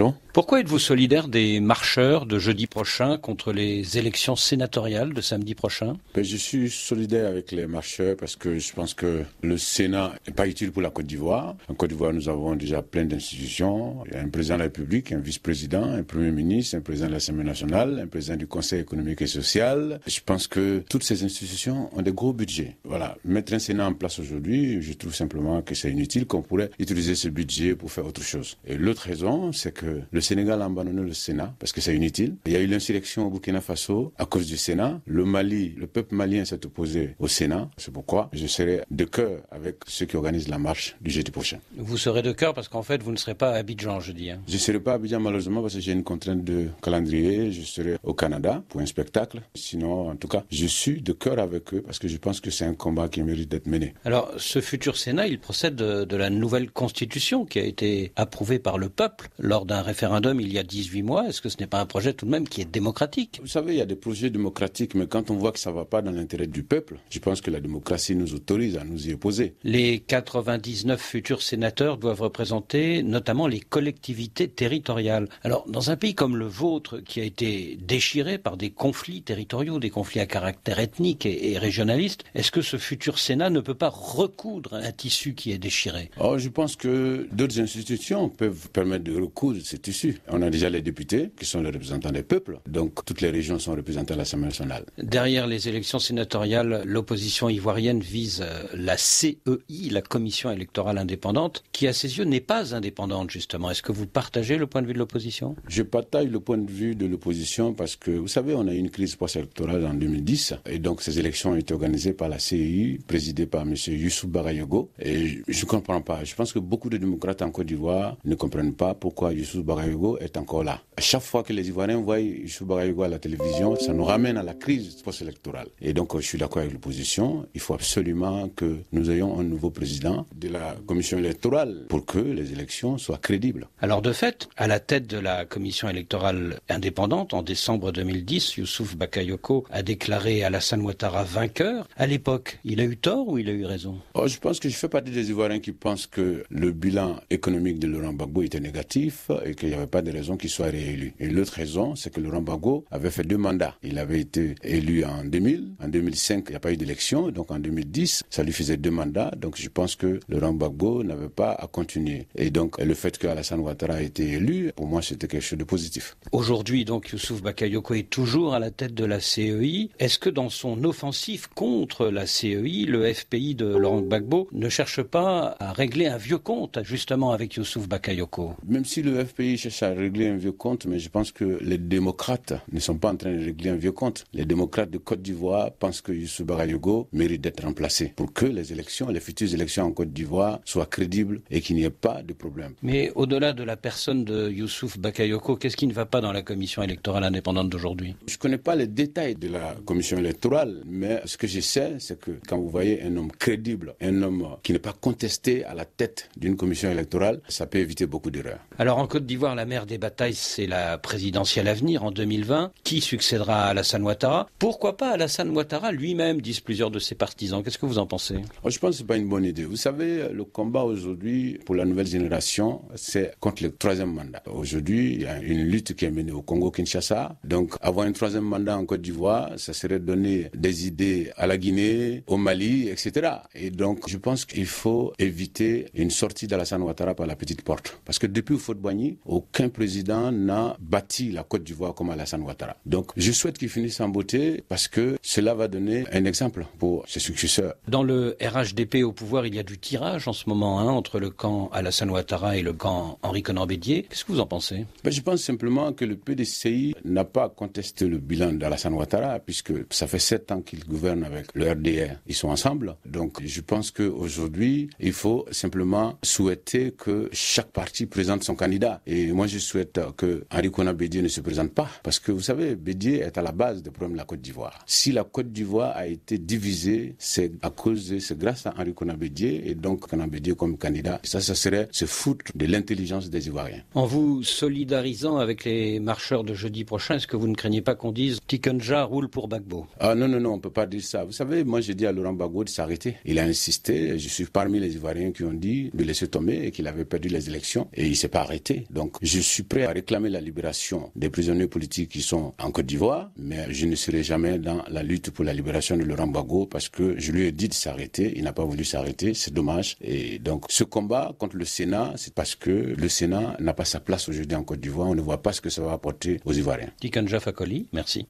all. Pourquoi êtes-vous solidaire des marcheurs de jeudi prochain contre les élections sénatoriales de samedi prochain ben, Je suis solidaire avec les marcheurs parce que je pense que le Sénat n'est pas utile pour la Côte d'Ivoire. En Côte d'Ivoire, nous avons déjà plein d'institutions. Il y a un président de la République, un vice-président, un premier ministre, un président de l'Assemblée nationale, un président du Conseil économique et social. Je pense que toutes ces institutions ont des gros budgets. Voilà. Mettre un Sénat en place aujourd'hui, je trouve simplement que c'est inutile, qu'on pourrait utiliser ce budget pour faire autre chose. Et l'autre raison, c'est que le Sénégal a abandonné le Sénat parce que c'est inutile. Il y a eu l'insurrection au Burkina Faso à cause du Sénat. Le Mali, le peuple malien s'est opposé au Sénat. C'est pourquoi je serai de cœur avec ceux qui organisent la marche du jeudi prochain. Vous serez de cœur parce qu'en fait, vous ne serez pas à Abidjan jeudi. Hein. Je ne serai pas à Abidjan malheureusement parce que j'ai une contrainte de calendrier. Je serai au Canada pour un spectacle. Sinon, en tout cas, je suis de cœur avec eux parce que je pense que c'est un combat qui mérite d'être mené. Alors, ce futur Sénat, il procède de, de la nouvelle constitution qui a été approuvée par le peuple lors d'un référendum référendum il y a 18 mois. Est-ce que ce n'est pas un projet tout de même qui est démocratique Vous savez, il y a des projets démocratiques, mais quand on voit que ça ne va pas dans l'intérêt du peuple, je pense que la démocratie nous autorise à nous y opposer. Les 99 futurs sénateurs doivent représenter notamment les collectivités territoriales. Alors, dans un pays comme le vôtre, qui a été déchiré par des conflits territoriaux, des conflits à caractère ethnique et, régionaliste, est-ce que ce futur Sénat ne peut pas recoudre un tissu qui est déchiré oh, Je pense que d'autres institutions peuvent permettre de recoudre ces tissus on a déjà les députés qui sont les représentants des peuples, donc toutes les régions sont représentées à l'Assemblée nationale. Derrière les élections sénatoriales, l'opposition ivoirienne vise euh, la CEI, la Commission électorale indépendante, qui à ses yeux n'est pas indépendante justement. Est-ce que vous partagez le point de vue de l'opposition Je partage le point de vue de l'opposition parce que vous savez, on a eu une crise post-électorale en 2010 et donc ces élections ont été organisées par la CEI, présidée par M. Youssou Barayogo. Et je ne comprends pas. Je pense que beaucoup de démocrates en Côte d'Ivoire ne comprennent pas pourquoi Youssou Barayogo est encore là. À chaque fois que les Ivoiriens voient Youssou Bakayoko à la télévision, ça nous ramène à la crise post-électorale. Et donc, euh, je suis d'accord avec l'opposition. Il faut absolument que nous ayons un nouveau président de la commission électorale pour que les élections soient crédibles. Alors, de fait, à la tête de la commission électorale indépendante, en décembre 2010, Youssouf Bakayoko a déclaré Alassane Ouattara vainqueur. À l'époque, il a eu tort ou il a eu raison oh, Je pense que je fais partie des Ivoiriens qui pensent que le bilan économique de Laurent Gbagbo était négatif et qu'il y a pas de raison qu'il soit réélu. Et l'autre raison, c'est que Laurent Bago avait fait deux mandats. Il avait été élu en 2000. En 2005, il n'y a pas eu d'élection. Donc en 2010, ça lui faisait deux mandats. Donc je pense que Laurent Bago n'avait pas à continuer. Et donc le fait qu'Alassane Ouattara ait été élu, pour moi, c'était quelque chose de positif. Aujourd'hui, donc, Youssouf Bakayoko est toujours à la tête de la CEI. Est-ce que dans son offensive contre la CEI, le FPI de Laurent Gbagbo ne cherche pas à régler un vieux compte, justement, avec Youssouf Bakayoko Même si le FPI ça à régler un vieux compte, mais je pense que les démocrates ne sont pas en train de régler un vieux compte. Les démocrates de Côte d'Ivoire pensent que Youssou Bakayoko mérite d'être remplacé pour que les élections, les futures élections en Côte d'Ivoire soient crédibles et qu'il n'y ait pas de problème. Mais au-delà de la personne de Youssouf Bakayoko, qu'est-ce qui ne va pas dans la commission électorale indépendante d'aujourd'hui Je ne connais pas les détails de la commission électorale, mais ce que je sais, c'est que quand vous voyez un homme crédible, un homme qui n'est pas contesté à la tête d'une commission électorale, ça peut éviter beaucoup d'erreurs. Alors en Côte d'Ivoire, la mère des batailles, c'est la présidentielle à venir en 2020. Qui succédera à Alassane Ouattara Pourquoi pas Alassane Ouattara lui-même, disent plusieurs de ses partisans. Qu'est-ce que vous en pensez Je pense que ce n'est pas une bonne idée. Vous savez, le combat aujourd'hui pour la nouvelle génération, c'est contre le troisième mandat. Aujourd'hui, il y a une lutte qui est menée au Congo-Kinshasa. Donc, avoir un troisième mandat en Côte d'Ivoire, ça serait donner des idées à la Guinée, au Mali, etc. Et donc, je pense qu'il faut éviter une sortie d'Alassane Ouattara par la petite porte. Parce que depuis Boigny, au qu'un président n'a bâti la Côte d'Ivoire comme Alassane Ouattara. Donc je souhaite qu'il finisse en beauté parce que cela va donner un exemple pour ses successeurs. Dans le RHDP au pouvoir, il y a du tirage en ce moment hein, entre le camp Alassane Ouattara et le camp Henri Conan-Bédier. Qu'est-ce que vous en pensez ben, Je pense simplement que le PDCI n'a pas contesté le bilan d'Alassane Ouattara puisque ça fait sept ans qu'il gouverne avec le RDR. Ils sont ensemble. Donc je pense qu'aujourd'hui, il faut simplement souhaiter que chaque parti présente son candidat. Et moi, je souhaite euh, que Henri Kona ne se présente pas, parce que vous savez, Bédier est à la base des problèmes de la Côte d'Ivoire. Si la Côte d'Ivoire a été divisée, c'est à cause, c'est grâce à Henri Kona Bédié et donc Kona Bédier comme candidat. Ça, ça serait se foutre de l'intelligence des Ivoiriens. En vous solidarisant avec les marcheurs de jeudi prochain, est-ce que vous ne craignez pas qu'on dise Tikunja roule pour Bagbo Ah non, non, non, on ne peut pas dire ça. Vous savez, moi, j'ai dit à Laurent Bagbo de s'arrêter. Il a insisté, je suis parmi les Ivoiriens qui ont dit de laisser tomber et qu'il avait perdu les élections, et il s'est pas arrêté. Donc, je suis prêt à réclamer la libération des prisonniers politiques qui sont en Côte d'Ivoire, mais je ne serai jamais dans la lutte pour la libération de Laurent Gbagbo parce que je lui ai dit de s'arrêter, il n'a pas voulu s'arrêter, c'est dommage. Et donc ce combat contre le Sénat, c'est parce que le Sénat n'a pas sa place aujourd'hui en Côte d'Ivoire, on ne voit pas ce que ça va apporter aux Ivoiriens. Tikanja Fakoli, merci.